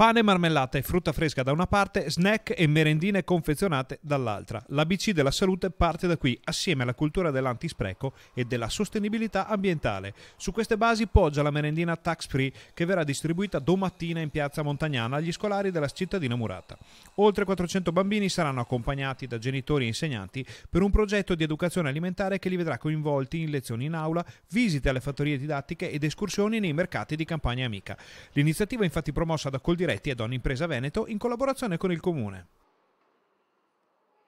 Pane, marmellata e frutta fresca da una parte, snack e merendine confezionate dall'altra. L'ABC della salute parte da qui, assieme alla cultura dell'antispreco e della sostenibilità ambientale. Su queste basi poggia la merendina tax free che verrà distribuita domattina in piazza Montagnana agli scolari della cittadina murata. Oltre 400 bambini saranno accompagnati da genitori e insegnanti per un progetto di educazione alimentare che li vedrà coinvolti in lezioni in aula, visite alle fattorie didattiche ed escursioni nei mercati di campagna amica. L'iniziativa è infatti promossa da Coldiretti diretti ad ogni impresa veneto in collaborazione con il comune.